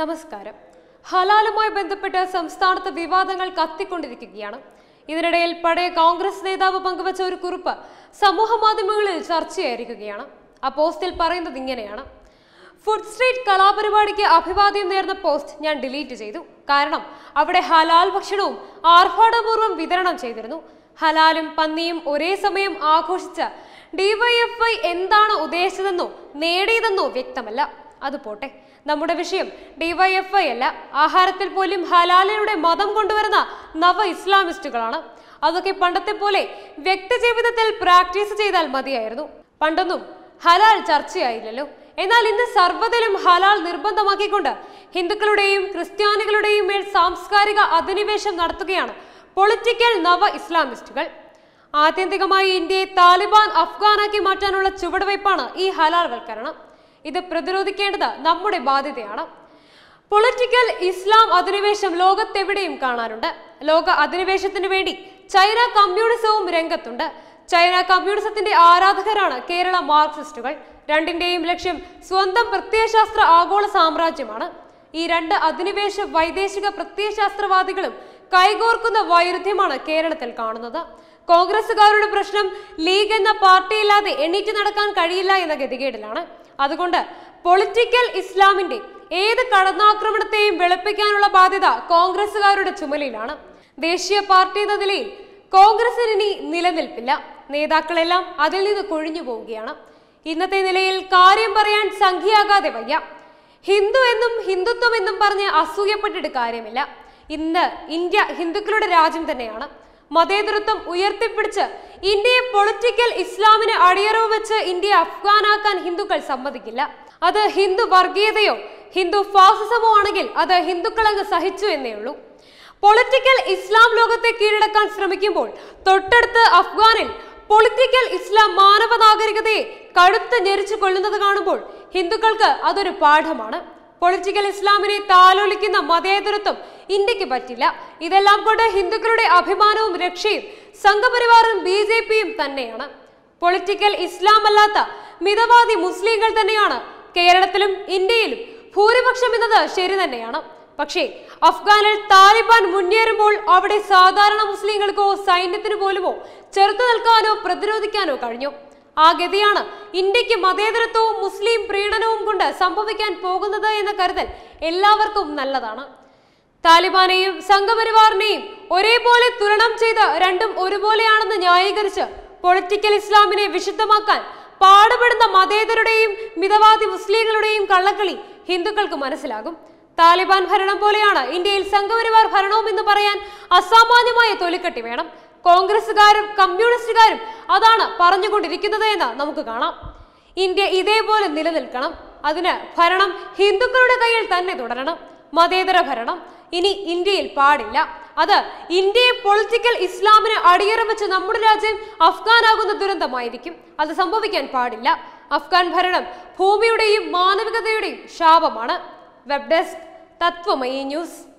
നമസ്കാരം ഹലാലുമായി ബന്ധപ്പെട്ട് സംസ്ഥാനത്ത് വിവാദങ്ങൾ കത്തിക്കൊണ്ടിരിക്കുകയാണ് ഇതിനിടയിൽ പഴയ കോൺഗ്രസ് നേതാവ് പങ്കുവച്ച ഒരു കുറിപ്പ് സമൂഹ മാധ്യമങ്ങളിൽ ചർച്ചയായിരിക്കുകയാണ് ആ പോസ്റ്റിൽ പറയുന്നത് ഇങ്ങനെയാണ് ഫുഡ് സ്ട്രീറ്റ് കലാപരിപാടിക്ക് അഭിവാദ്യം നേർന്ന പോസ്റ്റ് ഞാൻ ഡിലീറ്റ് ചെയ്തു കാരണം അവിടെ ഹലാൽ ഭക്ഷണവും ആർഭാടപൂർവ്വം വിതരണം ചെയ്തിരുന്നു ഹലാലും പന്നിയും ഒരേ സമയം ആഘോഷിച്ച ഡിവൈഎഫ്ഐ എന്താണ് ഉദ്ദേശിച്ചതെന്നോ നേടിയതെന്നോ വ്യക്തമല്ല അത് പോട്ടെ നമ്മുടെ വിഷയം ഡിവൈഎഫ്ഐ അല്ല ആഹാരത്തിൽ പോലും ഹലാലയുടെ മതം കൊണ്ടുവരുന്ന നവ ഇസ്ലാമിസ്റ്റുകളാണ് അതൊക്കെ പണ്ടത്തെ പോലെ വ്യക്തിജീവിതത്തിൽ പ്രാക്ടീസ് ചെയ്താൽ മതിയായിരുന്നു പണ്ടൊന്നും ഹലാൽ ചർച്ചയായില്ലല്ലോ എന്നാൽ ഇന്ന് സർവ്വതിലും ഹലാൽ നിർബന്ധമാക്കിക്കൊണ്ട് ഹിന്ദുക്കളുടെയും ക്രിസ്ത്യാനികളുടെയും മേൽ സാംസ്കാരിക അധിനിവേശം നടത്തുകയാണ് പൊളിറ്റിക്കൽ നവ ഇസ്ലാമിസ്റ്റുകൾ ആത്യന്തികമായി ഇന്ത്യയെ താലിബാൻ അഫ്ഗാനാക്കി മാറ്റാനുള്ള ചുവടുവയ്പാണ് ഈ ഹലാൽ വൽക്കരണം ഇത് പ്രതിരോധിക്കേണ്ടത് നമ്മുടെ ബാധ്യതയാണ് പൊളിറ്റിക്കൽ ഇസ്ലാം അധിനിവേശം ലോകത്തെവിടെയും കാണാനുണ്ട് ലോക അധിനിവേശത്തിനു വേണ്ടി ചൈന കമ്മ്യൂണിസവും രംഗത്തുണ്ട് ചൈന കമ്മ്യൂണിസത്തിന്റെ ആരാധകരാണ് കേരള മാർക്സിസ്റ്റുകൾ രണ്ടിന്റെയും ലക്ഷ്യം സ്വന്തം പ്രത്യയശാസ്ത്ര ആഗോള സാമ്രാജ്യമാണ് ഈ രണ്ട് അധിനിവേശ വൈദേശിക പ്രത്യയശാസ്ത്രവാദികളും കൈകോർക്കുന്ന വൈരുദ്ധ്യമാണ് കേരളത്തിൽ കാണുന്നത് കോൺഗ്രസുകാരുടെ പ്രശ്നം ലീഗ് എന്ന പാർട്ടിയില്ലാതെ എണീറ്റ് നടക്കാൻ കഴിയില്ല എന്ന ഗതികേടിലാണ് അതുകൊണ്ട് പൊളിറ്റിക്കൽ ഇസ്ലാമിന്റെ ഏത് കടന്നാക്രമണത്തെയും വെളുപ്പിക്കാനുള്ള ബാധ്യത കോൺഗ്രസുകാരുടെ ചുമലിലാണ് ദേശീയ പാർട്ടി എന്ന നിലയിൽ കോൺഗ്രസിന് ഇനി നിലനിൽപ്പില്ല നേതാക്കളെല്ലാം അതിൽ നിന്ന് കൊഴിഞ്ഞു പോവുകയാണ് ഇന്നത്തെ നിലയിൽ കാര്യം പറയാൻ സംഖ്യയാകാതെ വയ്യ ഹിന്ദു എന്നും ഹിന്ദുത്വം എന്നും പറഞ്ഞ് അസൂയപ്പെട്ടിട്ട് കാര്യമില്ല ഇന്ന് ഇന്ത്യ ഹിന്ദുക്കളുടെ രാജ്യം തന്നെയാണ് മതേതൃത്വം ഉയർത്തിപ്പിടിച്ച് ഇന്ത്യയെ പൊളിറ്റിക്കൽ ഇസ്ലാമിന് അടിയറവ് വെച്ച് ഇന്ത്യയെ അഫ്ഗാനാക്കാൻ ഹിന്ദുക്കൾ സമ്മതിക്കില്ല അത് ഹിന്ദു വർഗീയതയോ ഹിന്ദു ഫാസിസമോ ആണെങ്കിൽ അത് ഹിന്ദുക്കളെ സഹിച്ചു എന്നേ ഉള്ളൂ പൊളിറ്റിക്കൽ ഇസ്ലാം ലോകത്തെ കീഴടക്കാൻ ശ്രമിക്കുമ്പോൾ തൊട്ടടുത്ത് അഫ്ഗാനിൽ പൊളിറ്റിക്കൽ ഇസ്ലാം മാനവ നാഗരികതയെ കഴുത്ത് ഞെരിച്ചു കൊള്ളുന്നത് കാണുമ്പോൾ ഹിന്ദുക്കൾക്ക് അതൊരു പാഠമാണ് പൊളിറ്റിക്കൽ ഇസ്ലാമിനെ താലോലിക്കുന്ന മതേതരത്വം ഇന്ത്യക്ക് പറ്റില്ല ഇതെല്ലാം കൊണ്ട് ഹിന്ദുക്കളുടെ അഭിമാനവും രക്ഷയും സംഘപരിവാറും ബി ജെ പിയും തന്നെയാണ് പൊളിറ്റിക്കൽ ഇസ്ലാം അല്ലാത്ത മിതവാദി മുസ്ലിങ്ങൾ തന്നെയാണ് കേരളത്തിലും ഇന്ത്യയിലും ഭൂരിപക്ഷം എന്നത് ശരി തന്നെയാണ് പക്ഷേ അഫ്ഗാനിൽ താലിബാൻ മുന്നേറുമ്പോൾ അവിടെ സാധാരണ മുസ്ലിങ്ങൾക്കോ സൈന്യത്തിനു പോലുമോ ചെറുത്തു നിൽക്കാനോ പ്രതിരോധിക്കാനോ കഴിഞ്ഞു ആ ഗതിയാണ് ഇന്ത്യക്ക് മതേതരത്വവും മുസ്ലിം പ്രീണനവും കൊണ്ട് സംഭവിക്കാൻ പോകുന്നത് എന്ന കരുതൽ എല്ലാവർക്കും നല്ലതാണ് താലിബാനെയും സംഘപരിവാറിനെയും ഒരേപോലെ തുരണം ചെയ്ത് രണ്ടും ഒരുപോലെയാണെന്ന് ന്യായീകരിച്ച് പൊളിറ്റിക്കൽ ഇസ്ലാമിനെ വിശുദ്ധമാക്കാൻ പാടുപെടുന്ന മതേതരുടെയും മിതവാദി മുസ്ലിങ്ങളുടെയും കള്ളക്കളി ഹിന്ദുക്കൾക്ക് മനസ്സിലാകും താലിബാൻ ഭരണം പോലെയാണ് ഇന്ത്യയിൽ സംഘപരിവാർ ഭരണവും എന്ന് പറയാൻ അസാമാന്യമായ തൊലിക്കെട്ടി വേണം കോൺഗ്രസുകാരും കമ്മ്യൂണിസ്റ്റുകാരും അതാണ് പറഞ്ഞുകൊണ്ടിരിക്കുന്നത് എന്ന് നമുക്ക് കാണാം ഇന്ത്യ ഇതേപോലെ നിലനിൽക്കണം അതിന് ഭരണം ഹിന്ദുക്കളുടെ കയ്യിൽ തന്നെ തുടരണം മതേതര ഭരണം ഇനി ഇന്ത്യയിൽ പാടില്ല അത് ഇന്ത്യയെ പൊളിറ്റിക്കൽ ഇസ്ലാമിന് വെച്ച് നമ്മുടെ രാജ്യം അഫ്ഗാനാകുന്ന ദുരന്തമായിരിക്കും അത് സംഭവിക്കാൻ പാടില്ല അഫ്ഗാൻ ഭരണം ഭൂമിയുടെയും മാനവികതയുടെയും ശാപമാണ് വെബ് ഡെസ്ക് തത്വമയി ന്യൂസ്